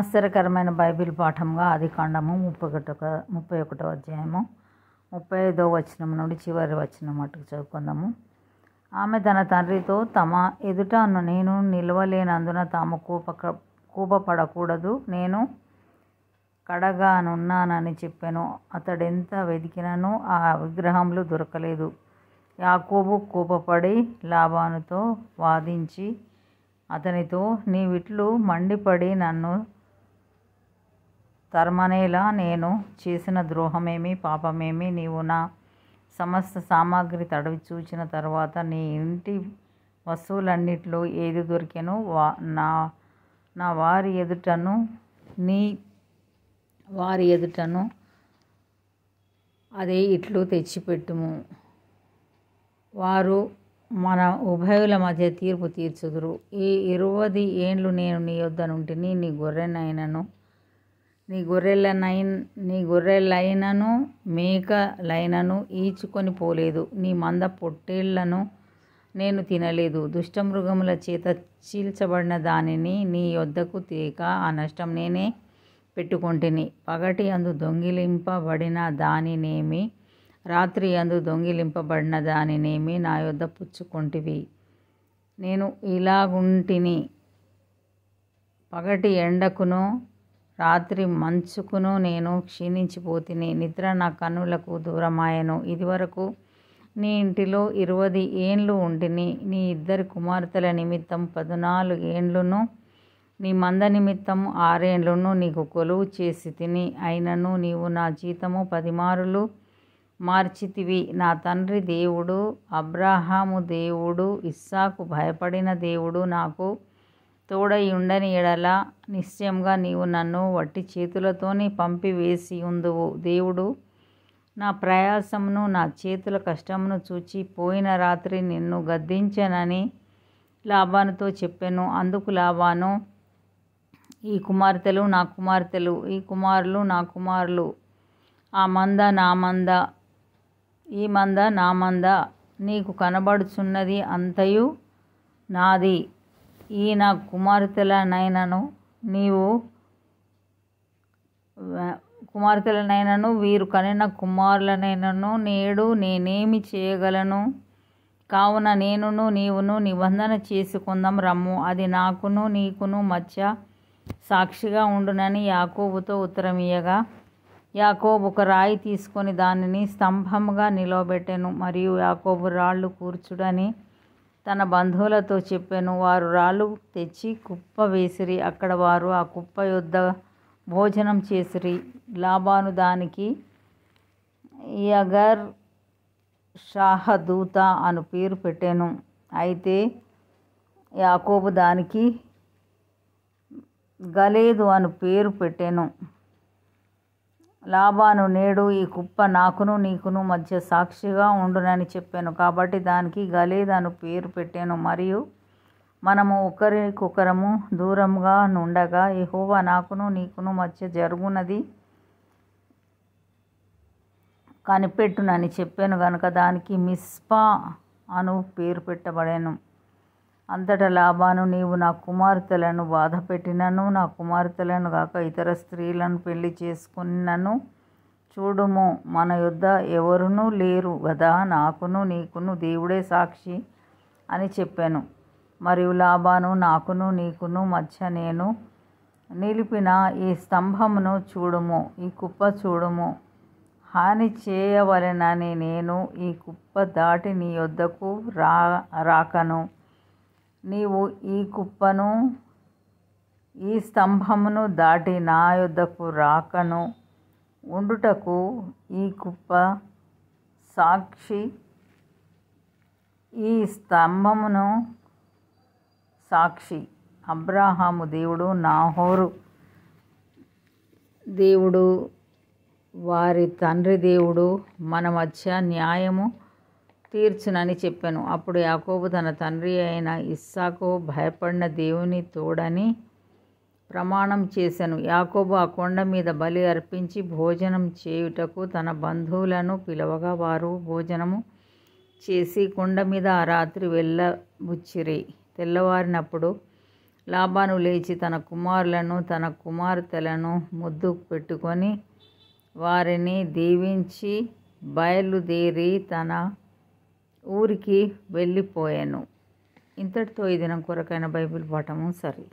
ఆశ్చర్యకరమైన బైబిల్ పాఠంగా ఆది కాండము ముప్పై ఒకటో ముప్పై ఒకటో అధ్యాయము ముప్పై ఐదో వచనం నుండి చివరి వచనం మటుకు చదువుకుందాము ఆమె తన తండ్రితో తమ ఎదుటను నేను నిల్వలేనందున తాము కూపక కూపపడకూడదు నేను కడగానున్నానని చెప్పాను అతడెంత వెతికినను ఆ విగ్రహంలో దొరకలేదు యాకోబు కూపపడి లాభానుతో వాదించి అతనితో నీవిట్లు మండిపడి నన్ను తర్మనేలా నేను చేసిన ద్రోహమేమి పాపమేమి నీవు నా సమస్త సామాగ్రి తడవి చూచిన తర్వాత నీ ఇంటి వస్తువులన్నిట్లో ఏది దొరికెను వా నా నా వారి ఎదుటను నీ వారి ఎదుటను అదే ఇట్లు తెచ్చిపెట్టుము వారు మన ఉభయుల మధ్య తీర్పు తీర్చుదురు ఈ ఇరవది ఏండ్లు నేను నీ వద్ద నుంటిని నీ గొర్రెనైనను నీ గొర్రెల నైన్ నీ గొర్రెలైనను మేకలైనను ఈచుకొని పోలేదు నీ మంద పొట్టేళ్లను నేను తినలేదు దుష్టమృగముల చేత చీల్చబడిన దానిని నీ యొద్దకు తీక ఆ నష్టం నేనే పెట్టుకుంటుని పగటి అందు దొంగిలింపబడిన దానినేమి రాత్రి అందు దొంగిలింపబడిన దానినేమి నా యొద్ద పుచ్చుకుంటివి నేను ఇలాగుంటిని పగటి ఎండకును రాత్రి మంచుకును నేను క్షీణించిపోతిని నిద్ర నా కన్నులకు దూరమాయను ఇదివరకు నీ ఇంటిలో ఇరవది ఏండ్లు ఉండిని నీ ఇద్దరి కుమార్తెల నిమిత్తం పద్నాలుగు ఏండ్లును నీ మంద నిమిత్తం ఆరేండ్లను నీకు కొలువు చేసి తిని అయినను నీవు నా జీతము పదిమారులు మార్చితివి నా తండ్రి దేవుడు అబ్రాహాము దేవుడు ఇస్సాకు భయపడిన దేవుడు నాకు తోడయుండని ఎడల నిశ్చయంగా నీవు నన్ను వట్టి చేతులతోనే పంపివేసి ఉందువు దేవుడు నా ప్రయాసమును నా చేతుల కష్టమును చూచి పోయిన రాత్రి నిన్ను గద్దించనని లాభానుతో చెప్పాను అందుకు లాభాను ఈ కుమార్తెలు నా కుమార్తెలు ఈ కుమారులు నా కుమారులు ఆ మంద నా మంద ఈ మంద నా మంద నీకు కనబడుచున్నది అంతయు నాది ఈ నా కుమార్తెలనైనను నీవు కుమార్తెలనైనను వీరు కనిన కుమారులనైనను నేడు నేనేమి చేయగలను కావున నేనును నీవును నిబంధన చేసుకుందాం రమ్ము అది నాకును నీకును మధ్య సాక్షిగా ఉండునని యాకోబుతో ఉత్తరమీయగా యాకోబు ఒక రాయి తీసుకొని దానిని స్తంభంగా నిలవబెట్టెను మరియు యాకోబు రాళ్ళు కూర్చుడని తన బంధువులతో చెప్పాను వారు రాళ్ళు తెచ్చి కుప్ప వేసిరి అక్కడ వారు ఆ కుప్ప యుద్ధ భోజనం చేసిరి లాభాను దానికి యగర్ షాహదూత అను పేరు పెట్టాను అయితే యాకోబు దానికి గలేదు అని పేరు పెట్టాను లాబాను నేడు ఈ కుప్ప నాకును నీకును మధ్య సాక్షిగా ఉండునని చెప్పాను కాబట్టి దానికి గలీద్ పేరు పెట్టాను మరియు మనము ఒకరికొకరము దూరంగా నుండగా హోవా నాకును నీకును మధ్య జరుగునది కనిపెట్టునని చెప్పాను కనుక దానికి మిస్పా అను పేరు పెట్టబడాను అంతట లాభాను నీవు నా కుమార్తెలను బాధ పెట్టినను నా కుమార్తెలను కాక ఇతర స్త్రీలను పెళ్లి చేసుకున్నను చూడుము మన యుద్ధ ఎవరునూ లేరు కదా నాకును నీకును దేవుడే సాక్షి అని చెప్పాను మరియు లాభాను నాకును నీకును మధ్య నేను నిలిపిన ఈ స్తంభమును చూడుము ఈ కుప్ప చూడుము హాని చేయవలెనని నేను ఈ కుప్ప దాటి నీ వద్దకు రా రాకను నీవు ఈ కుప్పను ఈ స్తంభమును దాటి నా యుద్ధకు రాకను ఉండుటకు ఈ కుప్ప సాక్షి ఈ స్తంభమును సాక్షి అబ్రాహాము దేవుడు నాహోరు దేవుడు వారి తండ్రి దేవుడు మన మధ్య న్యాయము తీర్చునని చెప్పాను అప్పుడు యాకోబు తన తండ్రి అయిన ఇస్సాకు భయపడిన దేవుని తోడని ప్రమాణం చేశాను యాకోబు ఆ కొండ మీద బలి అర్పించి భోజనం చేయుటకు తన బంధువులను పిలవగా వారు భోజనము చేసి కొండ మీద ఆ రాత్రి వెళ్ళబుచ్చిరి తెల్లవారినప్పుడు లాభాను లేచి తన కుమారులను తన కుమార్తెలను ముద్దు పెట్టుకొని వారిని దీవించి బయలుదేరి తన ఊరికి వెళ్ళిపోయాను ఇంతటితో ఈ దినం కొరకైన బైబిల్ పాఠము సరి